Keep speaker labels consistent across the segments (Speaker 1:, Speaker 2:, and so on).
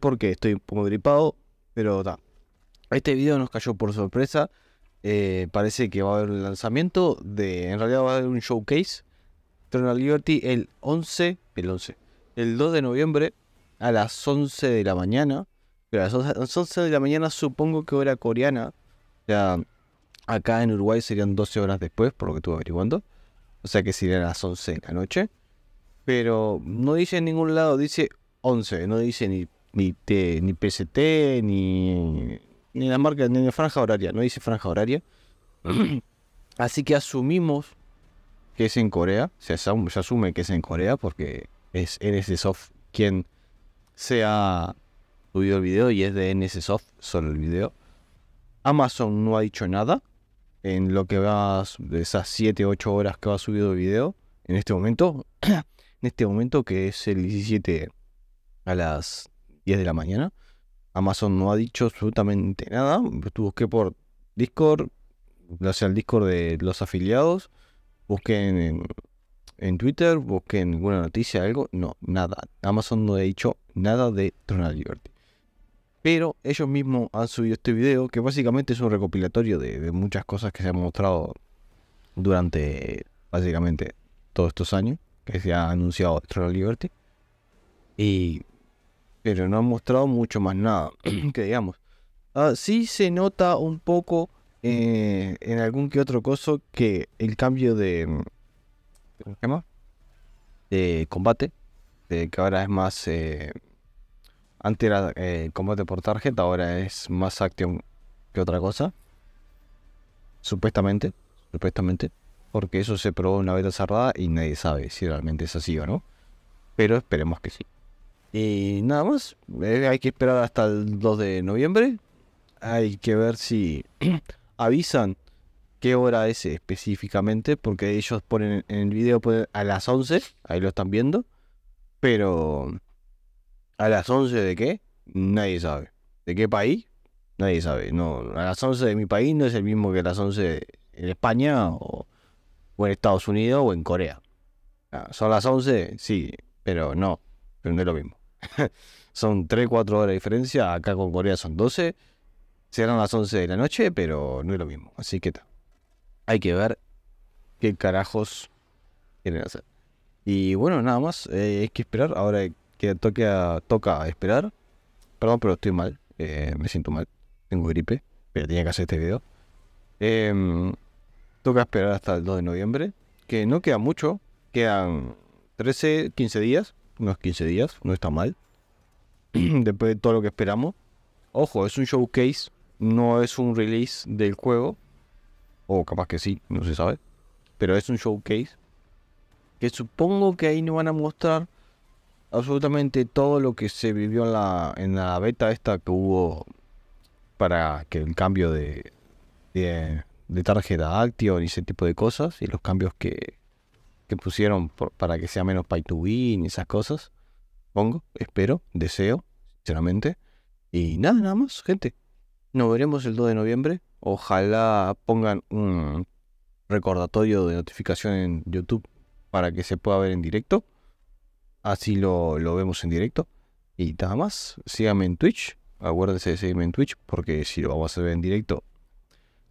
Speaker 1: porque estoy un poco gripado, pero está. Este video nos cayó por sorpresa. Eh, parece que va a haber un lanzamiento de. En realidad va a haber un showcase. Eternal Liberty el 11. El 11. El 2 de noviembre a las 11 de la mañana. Pero a las 11 de la mañana supongo que hora coreana. O sea acá en Uruguay serían 12 horas después, por lo que estuve averiguando. O sea que serían a las 11 de la noche. Pero no dice en ningún lado, dice 11. No dice ni ni ni PST, ni, la marca, ni la franja horaria, no dice franja horaria. Así que asumimos que es en Corea, se asume, se asume que es en Corea porque es NSSoft quien se ha subido el video y es de NSSoft solo el video. Amazon no ha dicho nada en lo que va de esas 7, 8 horas que va subido el video en este momento. en este momento que es el 17 a las 10 de la mañana. Amazon no ha dicho absolutamente nada. Busqué por Discord, o sea, el Discord de los afiliados. Busqué en, en Twitter, en alguna noticia, algo. No, nada. Amazon no ha dicho nada de Tronal Liberty. Pero ellos mismos han subido este video, que básicamente es un recopilatorio de, de muchas cosas que se han mostrado durante básicamente todos estos años que se ha anunciado Tronal Liberty. Y pero no han mostrado mucho más nada, que digamos. Ah, sí se nota un poco eh, en algún que otro coso que el cambio de... ¿Cómo De combate, de que ahora es más... Eh, antes era eh, combate por tarjeta, ahora es más action que otra cosa. Supuestamente, supuestamente. Porque eso se probó una beta cerrada y nadie sabe si realmente es así o no. Pero esperemos que sí. Y nada más, eh, hay que esperar hasta el 2 de noviembre. Hay que ver si avisan qué hora es específicamente, porque ellos ponen en el video a las 11, ahí lo están viendo, pero a las 11 de qué, nadie sabe. ¿De qué país? Nadie sabe. No, a las 11 de mi país no es el mismo que a las 11 en España o, en Estados Unidos o en Corea. Ah, son las 11, sí, pero no, pero no es lo mismo. son 3, 4 horas de diferencia. Acá con Corea son 12. Serán las 11 de la noche, pero no es lo mismo. Así que hay que ver qué carajos quieren hacer. Y bueno, nada más. Eh, hay que esperar. Ahora que toca, toca esperar. Perdón, pero estoy mal. Eh, me siento mal. Tengo gripe. Pero tenía que hacer este video. Em, toca esperar hasta el 2 de noviembre. Que no queda mucho. Quedan 13, 15 días unos 15 días, no está mal. Después de todo lo que esperamos. Ojo, es un showcase, no es un release del juego. O capaz que sí, no se sabe. Pero es un showcase. Que supongo que ahí nos van a mostrar absolutamente todo lo que se vivió en la, en la beta esta que hubo para que el cambio de, de, de tarjeta Action y ese tipo de cosas y los cambios que, que pusieron para que sea menos pay to win y esas cosas. Pongo, espero, deseo, sinceramente. Y nada, nada más, gente. Nos veremos el 2 de noviembre. Ojalá pongan un recordatorio de notificación en YouTube para que se pueda ver en directo. Así lo, vemos en directo. Y nada más, síganme en Twitch. Acuérdense de seguirme en Twitch porque si lo vamos a ver en directo,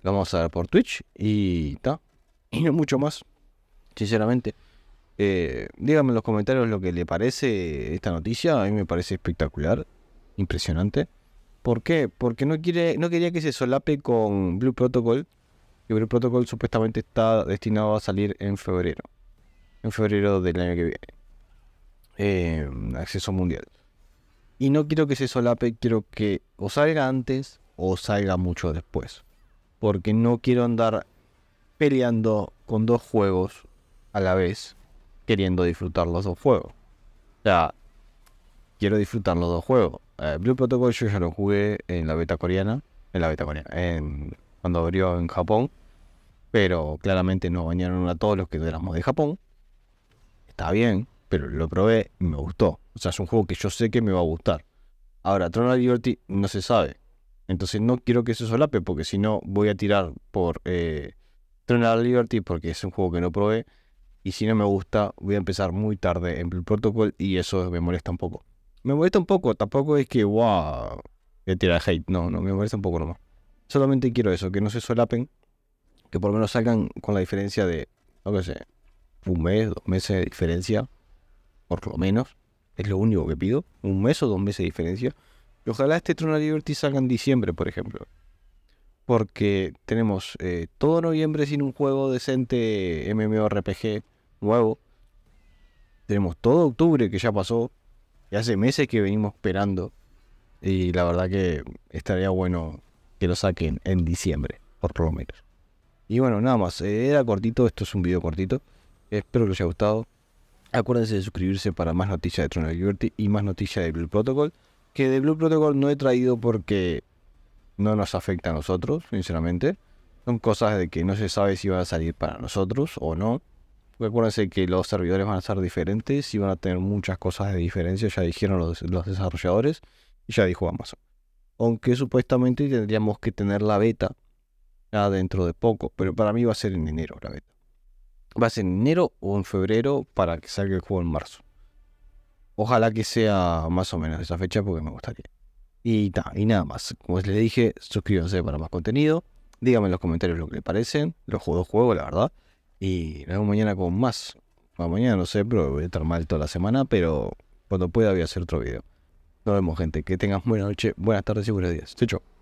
Speaker 1: lo vamos a ver por Twitch. Y ta. Y no mucho más sinceramente. Eh, díganme en los comentarios lo que le parece esta noticia. A mí me parece espectacular, impresionante. ¿Por qué? Porque no, quiere, no quería que se solape con Blue Protocol. Y Blue Protocol supuestamente está destinado a salir en febrero. En febrero del año que viene. Eh, acceso mundial. Y no quiero que se solape, quiero que o salga antes o salga mucho después. Porque no quiero andar peleando con dos juegos a la vez queriendo disfrutar los dos juegos. O sea, quiero disfrutar los dos juegos. Eh, Blue Protocol yo ya lo jugué en la beta coreana, en la beta coreana, en, cuando abrió en Japón, pero claramente no bañaron a todos los que éramos de Japón. Está bien, pero lo probé y me gustó. O sea, es un juego que yo sé que me va a gustar. Ahora, Tron Liberty no se sabe. Entonces no quiero que se solape porque si no voy a tirar por eh, Liberty porque es un juego que no probé y si no me gusta, voy a empezar muy tarde en Blue Protocol y eso me molesta un poco. Me molesta un poco, tampoco es que, wow, voy tira hate. No, no, me molesta un poco nomás. Solamente quiero eso, que no se solapen, que por lo menos salgan con la diferencia de, no que sé, un mes, dos meses de diferencia, por lo menos. Es lo único que pido, un mes o dos meses de diferencia. Y ojalá este Tron Liberty salga en diciembre, por ejemplo. Porque tenemos eh, todo noviembre sin un juego decente MMORPG nuevo. Tenemos todo octubre que ya pasó. Y hace meses que venimos esperando. Y la verdad que estaría bueno que lo saquen en diciembre, por lo menos. Y bueno, nada más. Era cortito, esto es un video cortito. Espero que les haya gustado. Acuérdense de suscribirse para más noticias de Tron Liberty y más noticias de Blue Protocol. Que de Blue Protocol no he traído porque no nos afecta a nosotros, sinceramente. Son cosas de que no se sabe si van a salir para nosotros o no acuérdense que los servidores van a ser diferentes y van a tener muchas cosas de diferencia, ya dijeron los, desarrolladores y ya dijo Amazon. Aunque supuestamente tendríamos que tener la beta ya dentro de poco, pero para mí va a ser en enero la beta. Va a ser en enero o en febrero para que salga el juego en marzo. Ojalá que sea más o menos esa fecha porque me gustaría. Y, ta, y nada más. Como les dije, suscríbanse para más contenido. Díganme en los comentarios lo que les parecen. Los juegos juego, la verdad. Y nos vemos mañana con más. mañana no sé, pero voy a estar mal toda la semana, pero cuando pueda voy a hacer otro video. Nos vemos, gente. Que tengas buena noche, buenas tardes y buenos días. Chau,